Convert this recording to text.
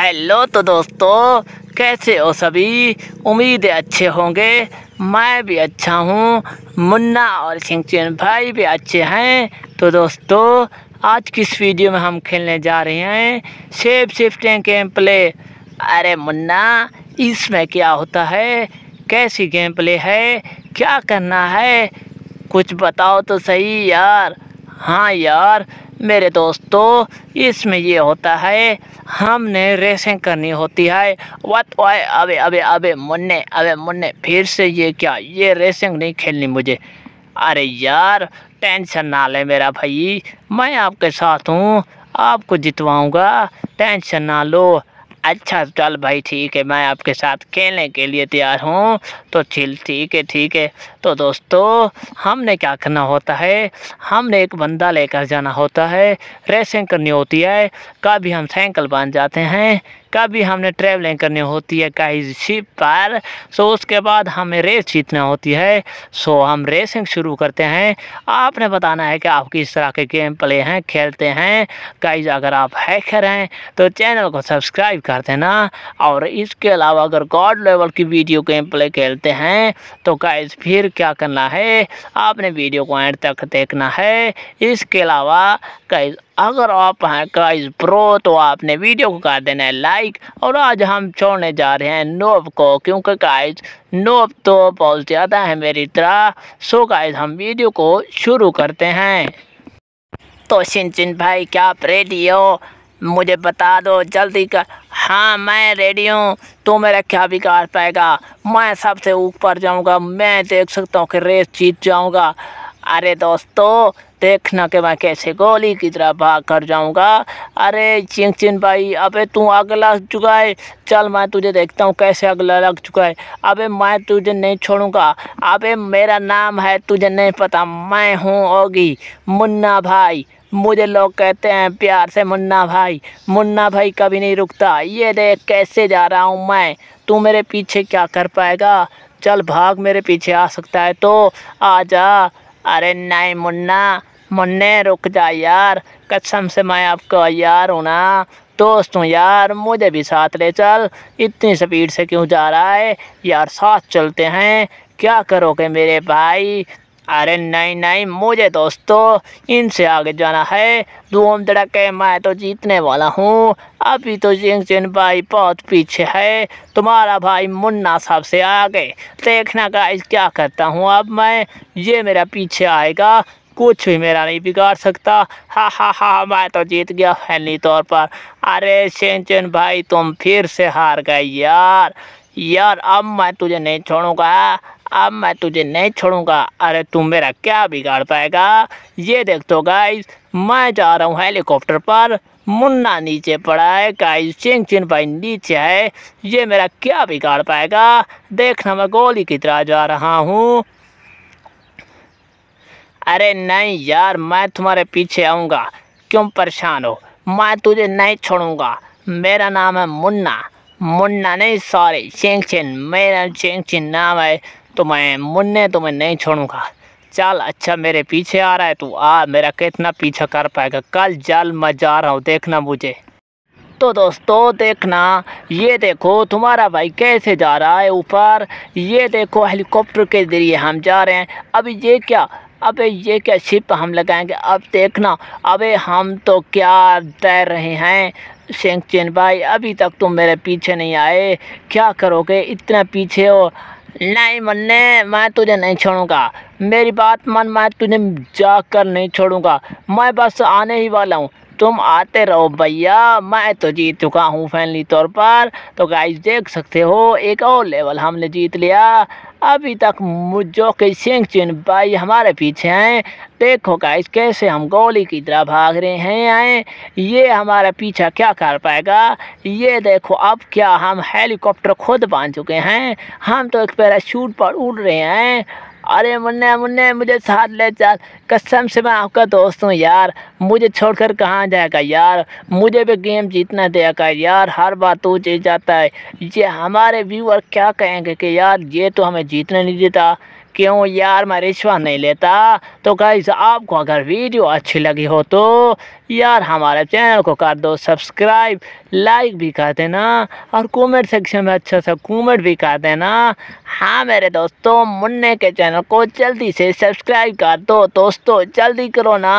hello तो दोस्तों कैसे हो सभी उम्मीद अच्छे होंगे मैं भी अच्छा हूँ मुन्ना और सिंह भाई भी अच्छे हैं तो दोस्तों आज की इस वीडियो में हम खेलने जा रहे हैं सेफ शिफ्टिंग गेम प्ले अरे मुन्ना इसमें क्या होता है कैसी गेम प्ले है क्या करना है कुछ बताओ तो सही यार हाँ यार मेरे दोस्तों इसमें ये होता है हमने रेसिंग करनी होती है वत वाय अबे अबे अबे मुन्ने अबे मुन्ने फिर से ये क्या ये रेसिंग नहीं खेलनी मुझे अरे यार टेंशन ना ले मेरा भाई मैं आपके साथ हूँ आपको जितवाऊँगा टेंशन ना लो अच्छा चल भाई ठीक है मैं आपके साथ खेलने के लिए तैयार हूँ तो चिल ठीक है ठीक है तो दोस्तों हमने क्या करना होता है हमने एक बंदा लेकर जाना होता है रेसिंग करनी होती है कभी हम साइकिल बांध जाते हैं कभी हमने ट्रैवलिंग करनी होती है कहीं शिप पर सो उसके बाद हमें रेस जीतना होती है सो हम रेसिंग शुरू करते हैं आपने बताना है कि आप किस तरह के गेम प्ले हैं खेलते हैं कहीं अगर आप हैकर हैं तो चैनल को सब्सक्राइब कर देना और इसके अलावा अगर गॉड लेवल की वीडियो गेम प्ले खेलते हैं तो गाइज फिर क्या करना है आपने वीडियो को एंड तक देखना है इसके अलावा गाइज अगर आप हैं क्राइज प्रो तो आपने वीडियो को कर देना है लाइक और आज हम छोड़ने जा रहे हैं नोब को क्योंकि काइज नोब तो बहुत ज़्यादा है मेरी तरह सो काइज हम वीडियो को शुरू करते हैं तो चिन भाई क्या आप रेडी हो मुझे बता दो जल्दी कर हाँ मैं रेडी हूँ तो मेरा क्या बिगाड़ पाएगा मैं सबसे ऊपर जाऊँगा मैं देख सकता हूँ कि रेस जीत जाऊँगा अरे दोस्तों देखना कि मैं कैसे गोली की तरह भाग कर जाऊंगा अरे चिंग चिन भाई अबे तू अगला लग चुका है चल मैं तुझे देखता हूँ कैसे अगला लग चुका है अबे मैं तुझे नहीं छोड़ूंगा अबे मेरा नाम है तुझे नहीं पता मैं हूँ ओगी मुन्ना भाई मुझे लोग कहते हैं प्यार से मुन्ना भाई मुन्ना भाई कभी नहीं रुकता ये देख कैसे जा रहा हूँ मैं तू मेरे पीछे क्या कर पाएगा चल भाग मेरे पीछे आ सकता है तो आ जा अरे नहीं मुन्ना मुन्ने रुक जा यार कसम से मैं आपका यार हूँ ना दोस्त हूँ यार मुझे भी साथ ले चल इतनी स्पीड से क्यों जा रहा है यार साथ चलते हैं क्या करोगे मेरे भाई अरे नहीं नहीं मुझे दोस्तों इनसे आगे जाना है धूम के मैं तो जीतने वाला हूँ अभी तो सिंह सिंह भाई बहुत पीछे है तुम्हारा भाई मुन्ना साहब से आगे देखना का क्या करता हूँ अब मैं ये मेरा पीछे आएगा कुछ भी मेरा नहीं बिगाड़ सकता हा हा हा मैं तो जीत गया फैली तौर पर अरे सिंचन भाई तुम फिर से हार गए यार यार अब मैं तुझे नहीं छोड़ूंगा अब मैं तुझे नहीं छोड़ूंगा अरे तुम मेरा क्या बिगाड़ पाएगा ये देख दो तो गाइस मैं जा रहा हूँ हेलीकॉप्टर पर मुन्ना नीचे पड़ा है गाइस चिंग चिंग भाई नीचे है ये मेरा क्या बिगाड़ पाएगा देखना मैं गोली की तरह जा रहा हूँ अरे नहीं यार मैं तुम्हारे पीछे आऊँगा क्यों परेशान हो मैं तुझे नहीं छोड़ूंगा मेरा नाम है मुन्ना मुन्ना नहीं सॉरी चेंगचिन मेरा चेंगचिन नाम है तो मैं मुन्ने तो मैं नहीं छोड़ूंगा चल अच्छा मेरे पीछे आ रहा है तू आ मेरा कितना पीछा कर पाएगा कल जल मैं जा रहा हूँ देखना मुझे तो दोस्तों देखना ये देखो तुम्हारा भाई कैसे जा रहा है ऊपर ये देखो हेलीकॉप्टर के ज़रिए हम जा रहे हैं अभी ये क्या अबे ये क्या शिप हम लगाएंगे अब देखना अबे हम तो क्या तैर रहे हैं शेंग भाई अभी तक तुम मेरे पीछे नहीं आए क्या करोगे इतना पीछे हो नहीं मन्ने मैं तुझे नहीं छोड़ूंगा मेरी बात मन मैं तुझे जाकर नहीं छोड़ूंगा मैं बस आने ही वाला हूँ तुम आते रहो भैया मैं तो जीत चुका हूँ फैनली तौर पर तो गाइस देख सकते हो एक और लेवल हमने जीत लिया अभी तक मुझो के सिंह चिन्ह भाई हमारे पीछे हैं देखो गाइस कैसे हम गोली की तरह भाग रहे हैं आए ये हमारा पीछा क्या कर पाएगा ये देखो अब क्या हम हेलीकॉप्टर खुद बांध चुके हैं हम तो एक पैराशूट पर उड़ रहे हैं अरे मुन्ने मुन्ने मुझे साथ ले चल कसम से मैं आपका दोस्त हूँ यार मुझे छोड़कर कहाँ जाएगा यार मुझे भी गेम जीतना देगा यार हर बार तू जीत जाता है ये हमारे व्यूअर क्या कहेंगे कि यार ये तो हमें जीतने नहीं देता क्यों यार मैं रिश्वत नहीं लेता तो गाइज आपको अगर वीडियो अच्छी लगी हो तो यार हमारे चैनल को कर दो सब्सक्राइब लाइक भी कर देना और कमेंट सेक्शन में अच्छा सा कमेंट भी कर देना हाँ मेरे दोस्तों मुन्ने के चैनल को जल्दी से सब्सक्राइब कर दो दोस्तों जल्दी करो ना